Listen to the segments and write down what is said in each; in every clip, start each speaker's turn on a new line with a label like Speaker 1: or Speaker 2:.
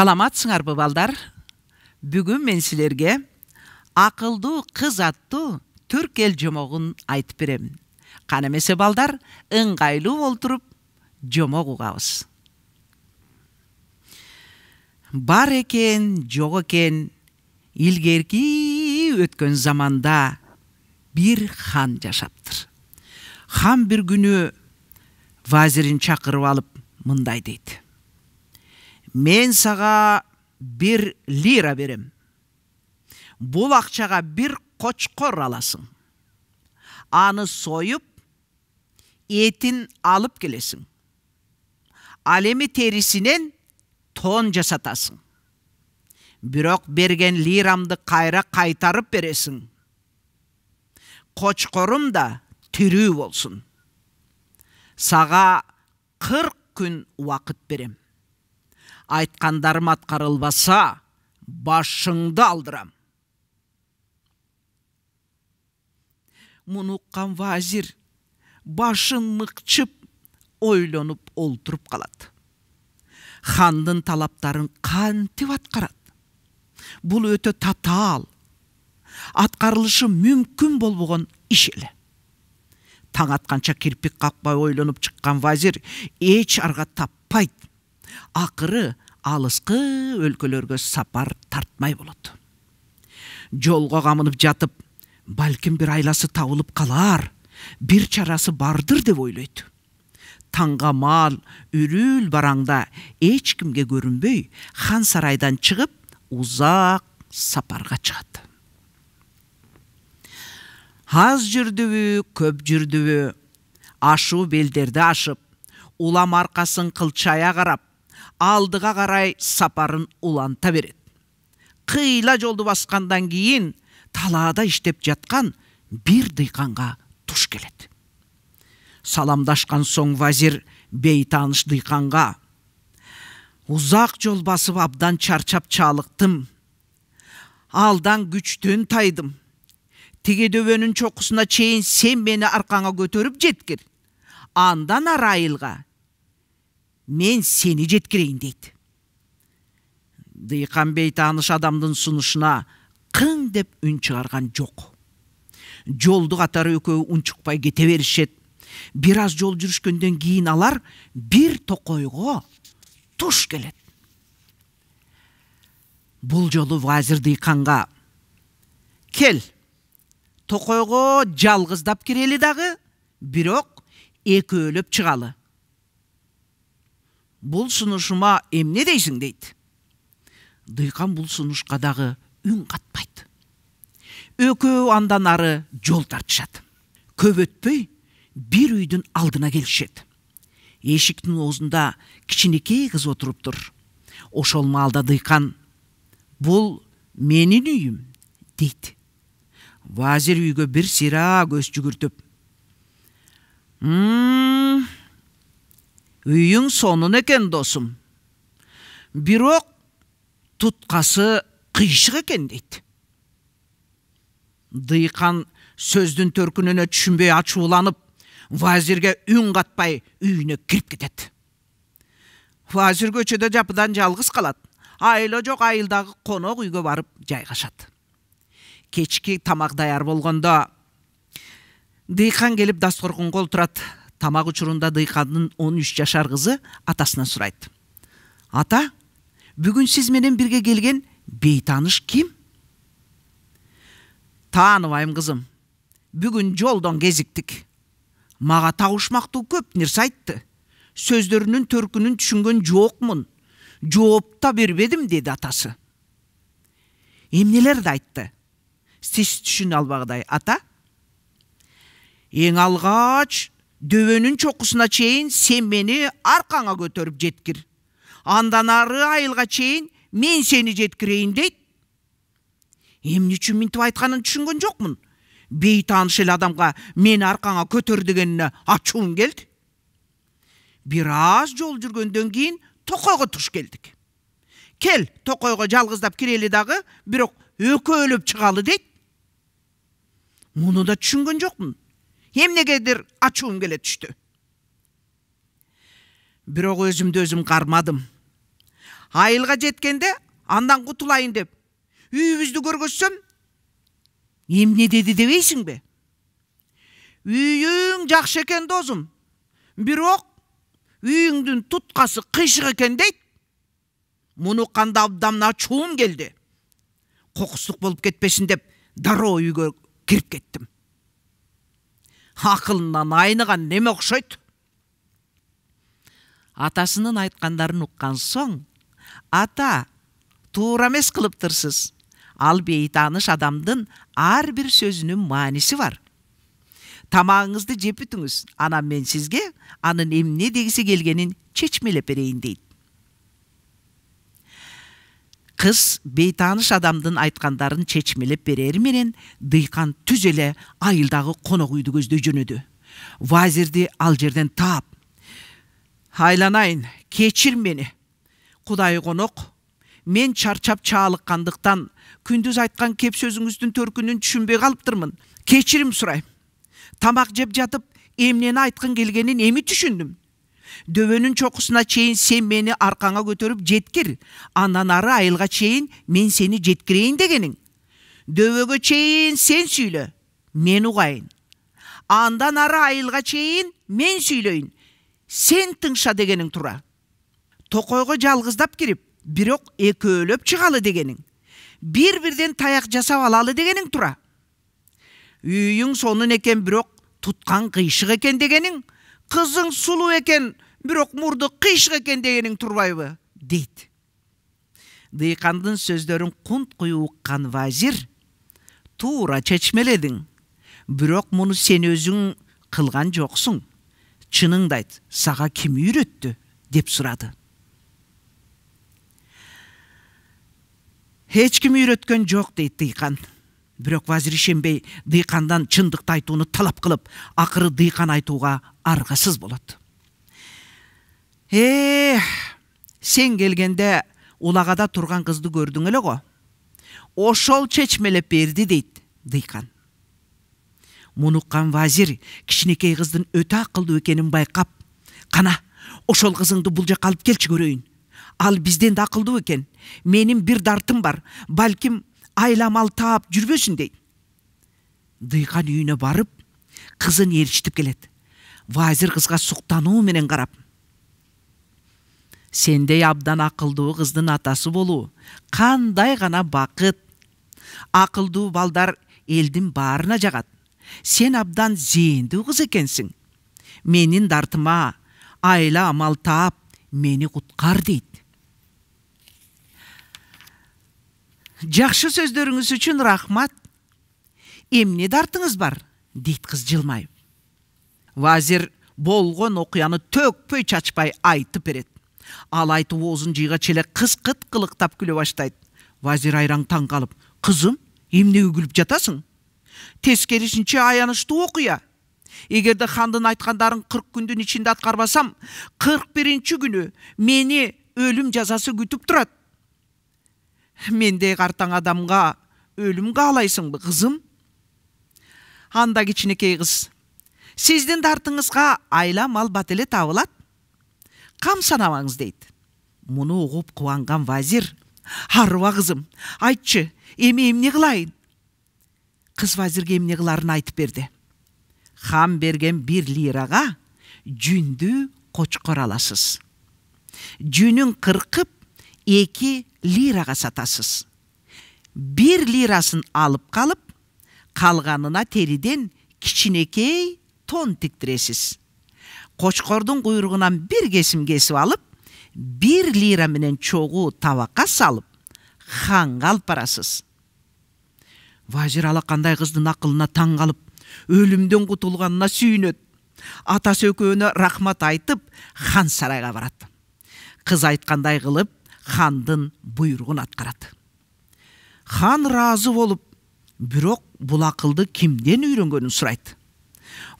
Speaker 1: саламатсыңарбы балдар бүгүн мен силерге акылдуу кыз аттуу түрк эл жомогун айтып берем кана балдар ыңгайлуу олтуруп жомок угабыз бар экен жок экен илгерки өткөн заманда бир хан жашаптыр хан бир күнү вазирин чакырып алып мындай дейт мен саға бір лира берем бұл ақшаға бір қочқор аласың аны сойып етін алып келесің Алемі терісінен тон жасатасың бирок берген лирамды қайра қайтарып бересің Қочқорым да тирүү болсын Саға кырк күн уақыт берем айтқандарым атқарылбаса башыңды алдырам мұны ұққан вазир башын мықчып ойлонып олтырып қалады хандың талаптарын қантип атқарады бұл өте татал атқарылышы мүмкін болбаған іш эле таң атканча кирпик қақпай ойлонуп чыккан вазир эч арга таппайды ақыры алысқы өлкөлөргө сапар тартмай болот жолго камынып жатып балким бир айласы табылып калар бир чарасы бардыр деп ойлойт таңга маал үрүл бараңда эч кимге көрүнбөй хан сарайдан чыгып узак сапарга чыгат аз жүрдүбү көп жүрдүбү ашуу белдерди ашып улам аркасын кылчая карап алдыға қарай сапарын уланта береді қиыла жолды басқандан кейін талада іштеп жатқан бір диқанға туш келеді саламдашқан соң вазир бейтаныш диқанға ұзақ жол басып абдан чарчап чалықтым алдан күчтөн тайдым тиги дөбөнүн чокусуна чейин сен мени аркаңа көтөрүп жеткир андан арайылға, мен сені жеткірейін дейді диқан бейтаныш адамдың сұнышына қың деп үн шығарған жоқ жолды қатар экөө унчукпай кете беришет бир жол жүрішкенден кейін алар бир токойго туш келет Бұл жолу вазир дыйканга кел токойго жалгыздап кирели дагы бирок экөөлөп чыгалы бұл сұнышыма емне дейсің дейді Дұйқан бұл сұнышқа дағы үн қатпайды екеуі андан ары жол тартышады көп өтпей бір үйдің алдына келішеді есіктің аузында кішінекей қыз отырып тұр ошол маалда дыйкан бұл менің үйім дейді вазир үйге бір сира көз жүгіртіп үйің сонун екен досым бирок тұтқасы қиышық екен дейді дыйқан сөздің төркініне түшінбей ачууланып вазирге үн қатпай үйіне кіріп кетеді вазир көшеде жапыдан жалғыз қалады айылы жоқ айылдағы қонақ үйге барып жайғашады кечки тамақ даяр болғанда дыйқан келіп қол тұрады тамак учурунда дыйкандын он үч жашар кызы атасынан сурайт ата бүгүн сиз менен бирге келген бейтааныш ким тааныбайм кызым бүгүн жолдон кезиктик мага табышмактуу көп нерсе айтты сөздөрүнүн төркүнүн түшүнгөн жокмун жооп да бербедим деди атасы эмнелерди айтты сиз түшүнө албагыдай ата эң алгач дөбөнүн чокусуна чейин сен мени аркаңа көтөрүп жеткир андан ары айылга чейин мен сени жеткирейин дейт эмне үчүн минтип айтканын түшүнгөн жокмун бейтааныш эле адамга мени аркаңа көтөр дегенине ачуум келди бир аз жол жүргөндөн кийин токойго туш келдик кел токойго жалгыздап кирели дагы бирок экөөлөп чыгалы дейт муну да түшүнгөн жокмун эмнегедир ачуум келе түштү бирок өзүмдү өзүм кармадым айылга жеткенде андан кутулайын деп үйүбүздү көргөзсөм эмне деди дебейсиңби үйүң жакшы экен досум бирок үйүңдүн туткасы кыйшык экен дейт муну укканда абдан ачуум келди кокустук болуп кетпесин деп дароо үйгө кирип кеттим ақылынан айныған неме ұқсайды атасының айтқандарын ұққан соң ата тура емес қылып тұрсыз ал бейтаныш адамдың әрбір сөзінің мәнісі бар тамағыңызды жеп бүтіңіз ана мен сізге аның емне дегісі келгенін чечмелеп берейін дейді Қыз бейтааныш адамдың айтқандарын чечмелеп берери менен дыйкан түз эле айылдағы конок үйді көздөй жөнөдү вазирди ал жерден таап айланайын кечир мени кудай конок мен чарчап чаалыккандыктан күндүз айткан кеп сөзүңүздүн төркүнүн түшүнбөй калыптырмын кечирим сурайм Тамақ жеп жатып эмнени айткың келгенин эми түшүндүм дөбөнүн чокусуна чейин сен мени аркаңа көтөрүп жеткир андан ары айылга чейин мен сени жеткирейин дегениң дөбөгө чейин сен сүйлө мен угайын андан ары айылга чейин мен сүйлөйүн сен тыңша дегениң тура. токойго жалгыздап кирип бирок экөөлөп чыгалы дегениң бир бирден таяк жасап алалы дегениң тура. үйүң сонун экен бирок туткан кыйшык экен дегениң қызың сұлу екен бирок мурду кыйшык экен дегениң турбайбы дейді. дыйкандын сөздерін кунт куюу уккан вазир туура чечмеледің бірақ мұны сен өзің қылған жоқсың, чыныңды айт сага кім үйретті деп сұрады. ешкім үйреткен жоқ дейді. дейт бирок вазир ишенбей дыйкандан чындыкты айтууну талап кылып акыры дыйкан айтууга аргасыз болот э сен келгенде улагада турган кызды көрдүң эле го ошол чечмелеп берди дейт дыйкан муну вазир кичинекей кыздын өтө акылдуу экенин байкап кана ошол кызыңды бул жака алып келчи көрөйүн ал бизден да акылдуу экен менин бир дартым бар балким таап жүрбөсүн дейт дыйкан үйүнө барып кызын ээрчитип келет вазир кызга суктануу менен карап сендей абдан акылдуу кыздын атасы болуу кандай гана бакыт акылдуу балдар элдин баарына жагат сен абдан зээндүү кыз экенсиң менин дартыма айла амал таап мени куткар дейт жақшы сөздеріңіз үшін рахмат емне дартыңыз бар дейт қыз жылмайып вазир болгон окуяны төкпөй чачпай айтып берет ал айтып оозун қыз челе кыз қылықтап күлө баштайт вазир айран таң қалып, қызым, эмнеге күлүп жатасың тескерисинче аянычтуу окуя эгерде хандын айтқандарын кырк күндүн ичинде атқарбасам кырк биринчи күні мені өлүм жазасы күтүп турат мендей қартаң адамға өлім қалайсың бі қызым анда кичинекей қыз сиздин дартыңызға айла мал бат эле табылат кам санабаңыз дейт муну угуп қуанған вазир «Харуа қызым, айтчы эми эмне кылайын Қыз вазирге эмне қыларын айтып берді. хам берген бир лираға, жүнді кочкор аласыз жүнүн қырқып эки лираға сатасыз бір лирасын алып қалып қалғанына теріден кішінекей тон тіктіресіз қошқордың құйрығынан бір кесім кесіп алып бір лира менен чогуу табакка салып ханга алып барасыз вазир қандай қыздың ақылына таң қалып өлімден құтылғанына сүйінеді атасы екеуіне рахмат айтып хан сарайға барады қыз айтқандай қылып хандын бұйрығын атқарады хан разы болып бирок бұл ақылды кимден үйренгенін сұрайды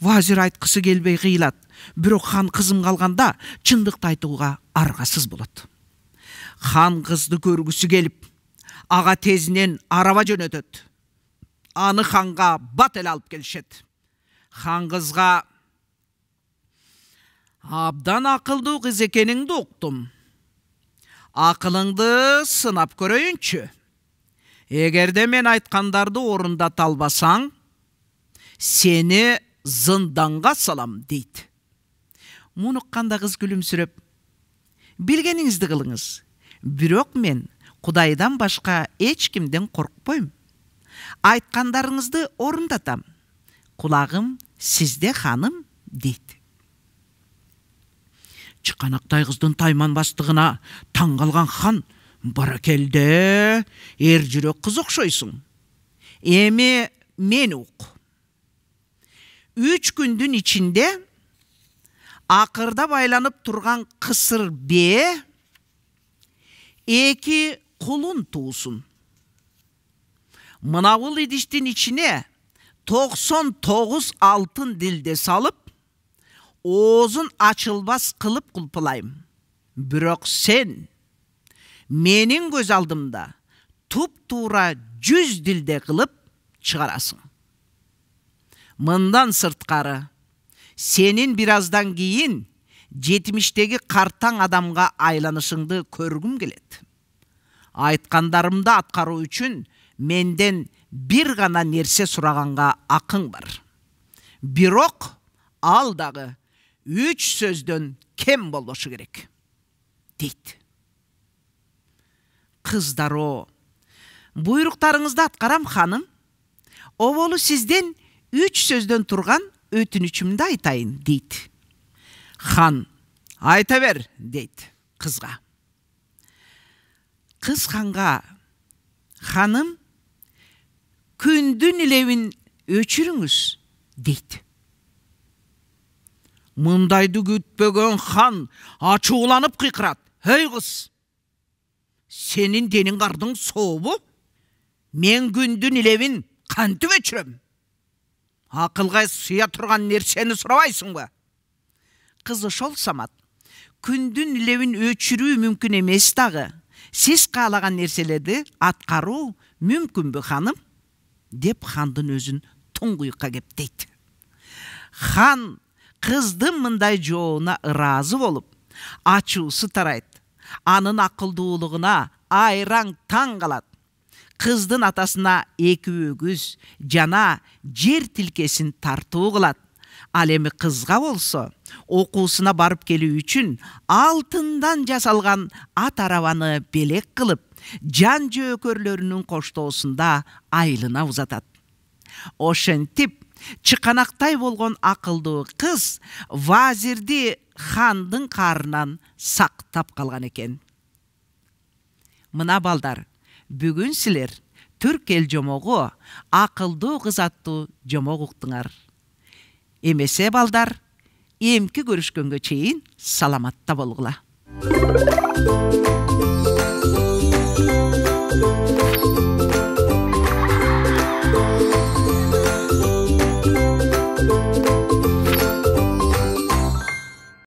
Speaker 1: вазир айтқысы келбей қиылады бирок хан қызым қалғанда чындыкты айтуға арғасыз болады хан қызды көргісі келіп аға тезінен араба жөнөтөт аны ханға бат эле алып келишет хан қызға абдан ақылды кыз экениңди уктум ақылыңды сынап көрейінші егерде мен айтқандарды орында албасаң сені зынданға салам дейді мұны ұққанда қыз күлімсіреп білгеніңізді қылыңыз бирок мен құдайдан башқа кімден қорқпойым, айтқандарыңызды орындатам құлағым сізде ханым дейді қыздың тайман бастығына таң калган хан баракелде ер жүрек кыз окшойсуң эми мен ұқ. үч күндүн ичинде акырда байланып турган кысыр бе, эки кулун туусун Мұнауыл идиштин ичине токсон тогуз алтын дилде салып оозун ачылбас қылып кулпулайм бирок сен менин көз алдымда туптуура жүз дилде қылып чыгарасың мындан сырткары сенин бир кейін кийин жетимиштеги картаң адамга айланышыңды көргүм келет айткандарымды аткаруу үчүн менден бир гана нерсе сураганга акың бар бирок ал үч сөздөн кем болбошу керек дейт кыздаро буйруктарыңызды аткарам ханым оболу сизден үч сөздөн турган өтүнүчүмдү айтайын дейт хан айта бер дейт кызга кыз ханга ханым күндүн илебин өчүрүңүз дейт мұндайды күтпеген хан ашуланып қиқырады ей қыз сенің денің қардың соуы мен күндің илевін қантып өчірем ақылға сыя тұрған нәрсені сұрабайсың ба қыз ошол самат күндүн илебин өчүрүү емес тағы. сіз қалаған каалаган атқару мүмкін бе ханым деп хандын өзүн туңгуюкка кептейт хан Қыздың мындай жообуна ыразы болып, ачуусу тарайт анын акылдуулугуна айран таң қалады. Қыздың атасына екі өгіз, жана жер тілкесін тартуы кылат ал эми қызға болсо окуусуна барып келу үчүн алтындан жасалған ат арабаны белек кылып жан жөөкөрлөрүнүн коштоосунда айылына узатат ошентип чыканактай болгон акылдуу кыз вазирди хандын каарынан сактап калган экен мына балдар бүгүн силер түрк эл жомогу акылдуу кыз аттуу жомок уктуңар эмесе балдар эмки көрүшкөнгө чейин саламатта болгула